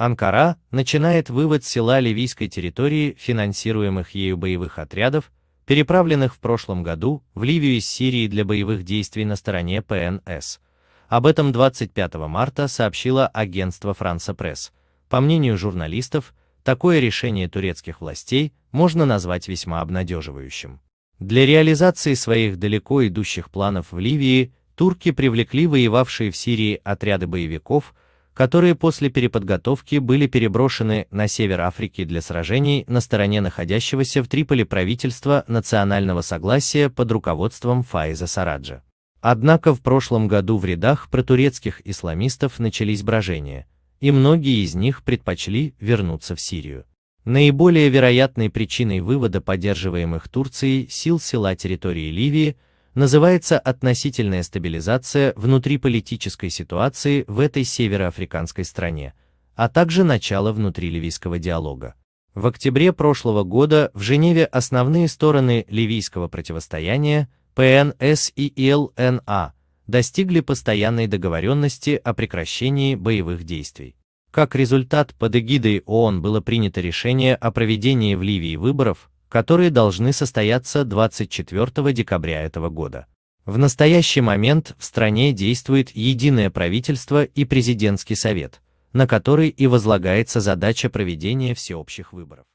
Анкара начинает вывод села ливийской территории финансируемых ею боевых отрядов, переправленных в прошлом году в Ливию из Сирии для боевых действий на стороне ПНС. Об этом 25 марта сообщило агентство Франса Пресс. По мнению журналистов, такое решение турецких властей можно назвать весьма обнадеживающим. Для реализации своих далеко идущих планов в Ливии турки привлекли воевавшие в Сирии отряды боевиков, которые после переподготовки были переброшены на север Африки для сражений на стороне находящегося в Триполи правительства национального согласия под руководством Файза Сараджа. Однако в прошлом году в рядах протурецких исламистов начались брожения, и многие из них предпочли вернуться в Сирию. Наиболее вероятной причиной вывода поддерживаемых Турцией сил села территории Ливии – называется относительная стабилизация внутриполитической ситуации в этой североафриканской стране, а также начало внутриливийского диалога. В октябре прошлого года в Женеве основные стороны ливийского противостояния ПНС и ИЛНА достигли постоянной договоренности о прекращении боевых действий. Как результат, под эгидой ООН было принято решение о проведении в Ливии выборов, которые должны состояться 24 декабря этого года. В настоящий момент в стране действует единое правительство и президентский совет, на который и возлагается задача проведения всеобщих выборов.